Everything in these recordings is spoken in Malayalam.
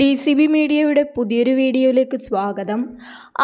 ഡി സി ബി മീഡിയയുടെ പുതിയൊരു വീഡിയോയിലേക്ക് സ്വാഗതം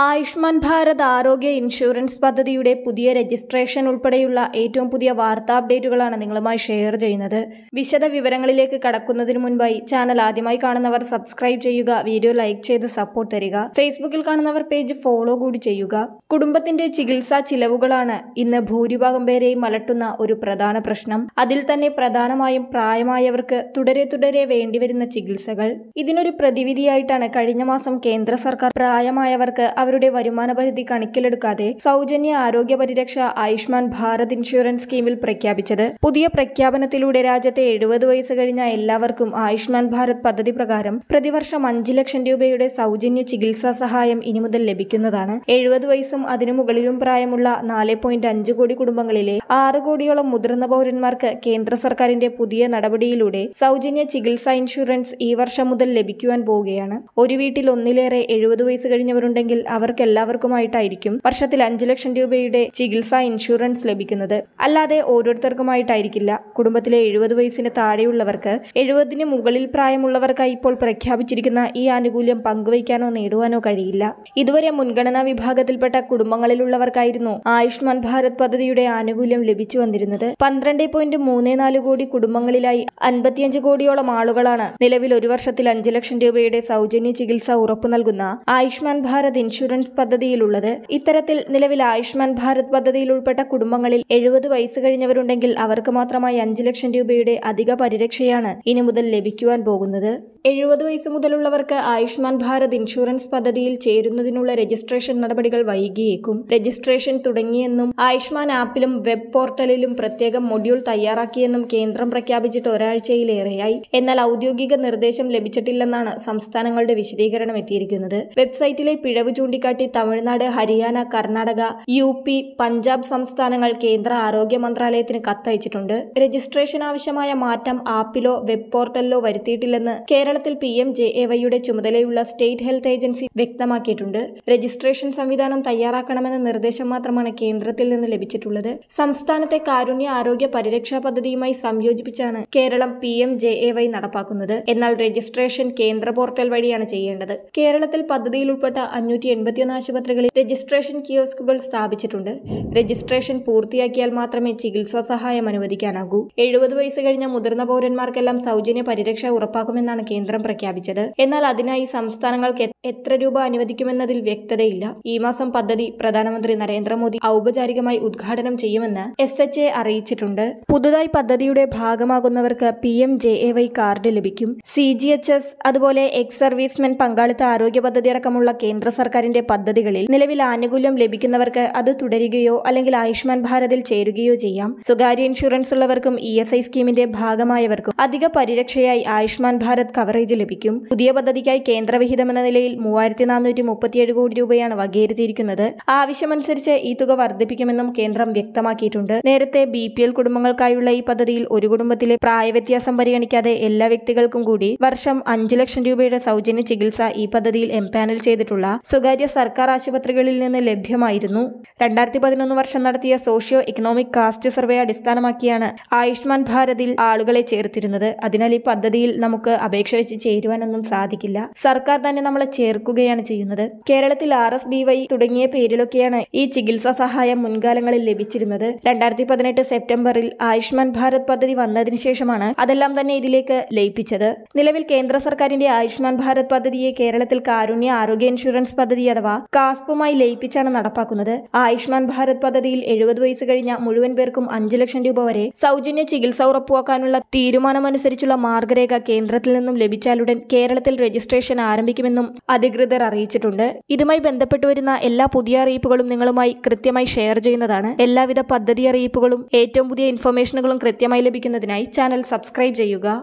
ആയുഷ്മാൻ ഭാരത് ആരോഗ്യ ഇൻഷുറൻസ് പദ്ധതിയുടെ പുതിയ രജിസ്ട്രേഷൻ ഉൾപ്പെടെയുള്ള ഏറ്റവും പുതിയ വാർത്താ അപ്ഡേറ്റുകളാണ് നിങ്ങളുമായി ഷെയർ ചെയ്യുന്നത് വിശദ വിവരങ്ങളിലേക്ക് കടക്കുന്നതിന് മുൻപായി ചാനൽ ആദ്യമായി കാണുന്നവർ സബ്സ്ക്രൈബ് ചെയ്യുക വീഡിയോ ലൈക്ക് ചെയ്ത് സപ്പോർട്ട് തരിക ഫേസ്ബുക്കിൽ കാണുന്നവർ പേജ് ഫോളോ കൂടി ചെയ്യുക കുടുംബത്തിന്റെ ചികിത്സാ ചിലവുകളാണ് ഇന്ന് ഭൂരിഭാഗം പേരെയും അലട്ടുന്ന ഒരു പ്രധാന പ്രശ്നം അതിൽ തന്നെ പ്രധാനമായും പ്രായമായവർക്ക് തുടരെ തുടരെ വേണ്ടിവരുന്ന ചികിത്സകൾ ഇതിന് ഇതിനൊരു പ്രതിവിധിയായിട്ടാണ് കഴിഞ്ഞ മാസം കേന്ദ്ര സർക്കാർ പ്രായമായവർക്ക് അവരുടെ വരുമാന പരിധി കണക്കിലെടുക്കാതെ സൗജന്യ ആരോഗ്യ പരിരക്ഷ ആയുഷ്മാൻ ഭാരത് ഇൻഷുറൻസ് സ്കീമിൽ പ്രഖ്യാപിച്ചത് പുതിയ പ്രഖ്യാപനത്തിലൂടെ രാജ്യത്തെ എഴുപത് വയസ്സ് കഴിഞ്ഞ എല്ലാവർക്കും ആയുഷ്മാൻ ഭാരത് പദ്ധതി പ്രകാരം പ്രതിവർഷം അഞ്ച് ലക്ഷം രൂപയുടെ സൗജന്യ ചികിത്സാ സഹായം ഇനി മുതൽ ലഭിക്കുന്നതാണ് എഴുപത് വയസ്സും അതിനു മുകളിലും പ്രായമുള്ള നാല് പോയിന്റ് അഞ്ച് കോടി കുടുംബങ്ങളിലെ ആറ് കോടിയോളം മുതിർന്ന പൗരന്മാർക്ക് കേന്ദ്ര സർക്കാരിന്റെ പുതിയ നടപടിയിലൂടെ സൗജന്യ ചികിത്സാ ഇൻഷുറൻസ് ഈ വർഷം മുതൽ ലഭിക്കും ലഭിക്കുവാൻ പോവുകയാണ് ഒരു വീട്ടിൽ ഒന്നിലേറെ എഴുപത് വയസ്സ് കഴിഞ്ഞവരുണ്ടെങ്കിൽ എല്ലാവർക്കുമായിട്ടായിരിക്കും വർഷത്തിൽ അഞ്ചു ലക്ഷം രൂപയുടെ ചികിത്സാ ഇൻഷുറൻസ് ലഭിക്കുന്നത് അല്ലാതെ ഓരോരുത്തർക്കുമായിട്ടായിരിക്കില്ല കുടുംബത്തിലെ എഴുപത് വയസ്സിന് താഴെയുള്ളവർക്ക് എഴുപതിന് മുകളിൽ പ്രായമുള്ളവർക്കായി ഇപ്പോൾ പ്രഖ്യാപിച്ചിരിക്കുന്ന ഈ ആനുകൂല്യം പങ്കുവയ്ക്കാനോ നേടുവാനോ കഴിയില്ല ഇതുവരെ മുൻഗണനാ വിഭാഗത്തിൽപ്പെട്ട കുടുംബങ്ങളിലുള്ളവർക്കായിരുന്നു ആയുഷ്മാൻ ഭാരത് പദ്ധതിയുടെ ആനുകൂല്യം ലഭിച്ചു വന്നിരുന്നത് പന്ത്രണ്ട് പോയിന്റ് മൂന്ന് നാല് കോടി കുടുംബങ്ങളിലായി അൻപത്തിയഞ്ച് കോടിയോളം ആളുകളാണ് നിലവിൽ ഒരു വർഷത്തിൽ അഞ്ച് ലക്ഷം രൂപയുടെ സൗജന്യ ചികിത്സ ഉറപ്പു നൽകുന്ന ആയുഷ്മാൻ ഭാരത് ഇൻഷുറൻസ് പദ്ധതിയിലുള്ളത് ഇത്തരത്തിൽ നിലവിൽ ആയുഷ്മാൻ ഭാരത് പദ്ധതിയിൽ ഉൾപ്പെട്ട കുടുംബങ്ങളിൽ എഴുപത് വയസ്സ് കഴിഞ്ഞവരുണ്ടെങ്കിൽ അവർക്ക് മാത്രമായി അഞ്ച് ലക്ഷം രൂപയുടെ അധിക പരിരക്ഷയാണ് ഇനി മുതൽ ലഭിക്കുവാൻ പോകുന്നത് എഴുപത് വയസ്സ് മുതലുള്ളവർക്ക് ആയുഷ്മാൻ ഭാരത് ഇൻഷുറൻസ് പദ്ധതിയിൽ ചേരുന്നതിനുള്ള രജിസ്ട്രേഷൻ നടപടികൾ വൈകിയേക്കും രജിസ്ട്രേഷൻ തുടങ്ങിയെന്നും ആയുഷ്മാൻ ആപ്പിലും വെബ് പോർട്ടലിലും പ്രത്യേകം മൊഡ്യൂൾ തയ്യാറാക്കിയെന്നും കേന്ദ്രം പ്രഖ്യാപിച്ചിട്ട് ഒരാഴ്ചയിലേറെയായി എന്നാൽ ഔദ്യോഗിക നിർദ്ദേശം ലഭിച്ചിട്ടില്ല നൽകിയിട്ടുണ്ടെന്നാണ് സംസ്ഥാനങ്ങളുടെ വിശദീകരണം എത്തിയിരിക്കുന്നത് വെബ്സൈറ്റിലെ പിഴവ് ചൂണ്ടിക്കാട്ടി തമിഴ്നാട് ഹരിയാന കർണാടക യു പി പഞ്ചാബ് സംസ്ഥാനങ്ങൾ കേന്ദ്ര ആരോഗ്യ മന്ത്രാലയത്തിന് കത്തയച്ചിട്ടുണ്ട് രജിസ്ട്രേഷൻ ആവശ്യമായ മാറ്റം ആപ്പിലോ വെബ് പോർട്ടലിലോ വരുത്തിയിട്ടില്ലെന്ന് കേരളത്തിൽ പി എം ജെ എ വൈയുടെ ചുമതലയുള്ള സ്റ്റേറ്റ് ഹെൽത്ത് ഏജൻസി വ്യക്തമാക്കിയിട്ടുണ്ട് രജിസ്ട്രേഷൻ സംവിധാനം തയ്യാറാക്കണമെന്ന നിർദ്ദേശം മാത്രമാണ് കേന്ദ്രത്തിൽ നിന്ന് ലഭിച്ചിട്ടുള്ളത് സംസ്ഥാനത്തെ കാരുണ്യ ആരോഗ്യ പരിരക്ഷാ പദ്ധതിയുമായി സംയോജിപ്പിച്ചാണ് Keralam P M J A Y നടപ്പാക്കുന്നത് എന്നാൽ രജിസ്ട്രേഷൻ കേന്ദ്ര പോർട്ടൽ വഴിയാണ് ചെയ്യേണ്ടത് കേരളത്തിൽ പദ്ധതിയിൽ ഉൾപ്പെട്ട അഞ്ഞൂറ്റി എൺപത്തിയൊന്ന് ആശുപത്രികളിൽ രജിസ്ട്രേഷൻ കിയോസ്കുകൾ സ്ഥാപിച്ചിട്ടുണ്ട് രജിസ്ട്രേഷൻ പൂർത്തിയാക്കിയാൽ മാത്രമേ ചികിത്സാ സഹായം അനുവദിക്കാനാകൂ എഴുപത് വയസ്സ് കഴിഞ്ഞ മുതിർന്ന പൗരന്മാർക്കെല്ലാം സൗജന്യ പരിരക്ഷ ഉറപ്പാക്കുമെന്നാണ് കേന്ദ്രം പ്രഖ്യാപിച്ചത് എന്നാൽ അതിനായി സംസ്ഥാനങ്ങൾക്ക് എത്ര രൂപ അനുവദിക്കുമെന്നതിൽ വ്യക്തതയില്ല ഈ മാസം പദ്ധതി പ്രധാനമന്ത്രി നരേന്ദ്രമോദി ഔപചാരികമായി ഉദ്ഘാടനം ചെയ്യുമെന്ന് എസ് എച്ച് എ അറിയിച്ചിട്ടുണ്ട് പുതുതായി പദ്ധതിയുടെ ഭാഗമാകുന്നവർക്ക് P M J A Y card ലഭിക്കും സി ജി എച്ച് എസ് അതുപോലെ എക്സ് സർവീസ്മെൻ പങ്കാളിത്ത ആരോഗ്യ പദ്ധതി അടക്കമുള്ള കേന്ദ്ര സർക്കാരിന്റെ പദ്ധതികളിൽ നിലവിൽ ആനുകൂല്യം ലഭിക്കുന്നവർക്ക് അത് തുടരുകയോ അല്ലെങ്കിൽ ആയുഷ്മാൻ ഭാരതിൽ ചേരുകയോ ചെയ്യാം സ്വകാര്യ ഇൻഷുറൻസ് ഉള്ളവർക്കും ഇ എസ് ഐ സ്കീമിന്റെ ഭാഗമായവർക്കും അധിക പരിരക്ഷയായി ആയുഷ്മാൻ ഭാരത് കവറേജ് ലഭിക്കും പുതിയ പദ്ധതിക്കായി കേന്ദ്രവിഹിതം എന്ന നിലയിൽ മൂവായിരത്തി നാനൂറ്റി മുപ്പത്തിയേഴ് കോടി രൂപയാണ് വകയിരുത്തിയിരിക്കുന്നത് ആവശ്യമനുസരിച്ച് ഈ തുക വർദ്ധിപ്പിക്കുമെന്നും കേന്ദ്രം വ്യക്തമാക്കിയിട്ടുണ്ട് നേരത്തെ ബി പി എൽ കുടുംബങ്ങൾക്കായുള്ള ഈ പദ്ധതിയിൽ ഒരു കുടുംബത്തിലെ പ്രായവ്യത്യാസം പരിഗണിക്കാതെ എല്ലാ വ്യക്തികൾക്കും കൂടി വർഷം അഞ്ച് അഞ്ച് ലക്ഷം രൂപയുടെ സൗജന്യ ചികിത്സ ഈ പദ്ധതിയിൽ എംപാനൽ ചെയ്തിട്ടുള്ള സ്വകാര്യ സർക്കാർ ആശുപത്രികളിൽ നിന്ന് ലഭ്യമായിരുന്നു രണ്ടായിരത്തി പതിനൊന്ന് വർഷം നടത്തിയ സോഷ്യോ എക്കണോമിക് കാസ്റ്റ് സർവേ അടിസ്ഥാനമാക്കിയാണ് ആയുഷ്മാൻ ഭാരതിൽ ആളുകളെ ചേർത്തിരുന്നത് അതിനാൽ ഈ പദ്ധതിയിൽ നമുക്ക് അപേക്ഷ വെച്ച് ചേരുവാനൊന്നും സാധിക്കില്ല സർക്കാർ തന്നെ നമ്മളെ ചേർക്കുകയാണ് ചെയ്യുന്നത് കേരളത്തിൽ ആർ എസ് ബി വൈ തുടങ്ങിയ പേരിലൊക്കെയാണ് ഈ ചികിത്സാ സഹായം മുൻകാലങ്ങളിൽ ലഭിച്ചിരുന്നത് രണ്ടായിരത്തി പതിനെട്ട് സെപ്റ്റംബറിൽ ആയുഷ്മാൻ ഭാരത് പദ്ധതി വന്നതിന് ശേഷമാണ് അതെല്ലാം തന്നെ ഇതിലേക്ക് ലയിപ്പിച്ചത് നിലവിൽ കേന്ദ്ര സർക്കാരിന്റെ ആയുഷ്മാൻ ഭാരത് പദ്ധതിയെ കേരളത്തിൽ കാരുണ്യ ആരോഗ്യ ഇൻഷുറൻസ് പദ്ധതി അഥവാ കാസ്പുമായി ലയിപ്പിച്ചാണ് നടപ്പാക്കുന്നത് ആയുഷ്മാൻ ഭാരത് പദ്ധതിയിൽ എഴുപത് വയസ്സ് കഴിഞ്ഞ മുഴുവൻ പേർക്കും അഞ്ച് ലക്ഷം രൂപ വരെ സൗജന്യ ചികിത്സ ഉറപ്പുവാക്കാനുള്ള തീരുമാനമനുസരിച്ചുള്ള മാർഗരേഖ കേന്ദ്രത്തിൽ നിന്നും ലഭിച്ചാലുടൻ കേരളത്തിൽ രജിസ്ട്രേഷൻ ആരംഭിക്കുമെന്നും അധികൃതർ അറിയിച്ചിട്ടുണ്ട് ഇതുമായി ബന്ധപ്പെട്ട് വരുന്ന എല്ലാ പുതിയ അറിയിപ്പുകളും നിങ്ങളുമായി കൃത്യമായി ഷെയർ ചെയ്യുന്നതാണ് എല്ലാവിധ പദ്ധതി അറിയിപ്പുകളും ഏറ്റവും പുതിയ ഇൻഫർമേഷനുകളും കൃത്യമായി ലഭിക്കുന്നതിനായി ചാനൽ സബ്സ്ക്രൈബ് ചെയ്യുക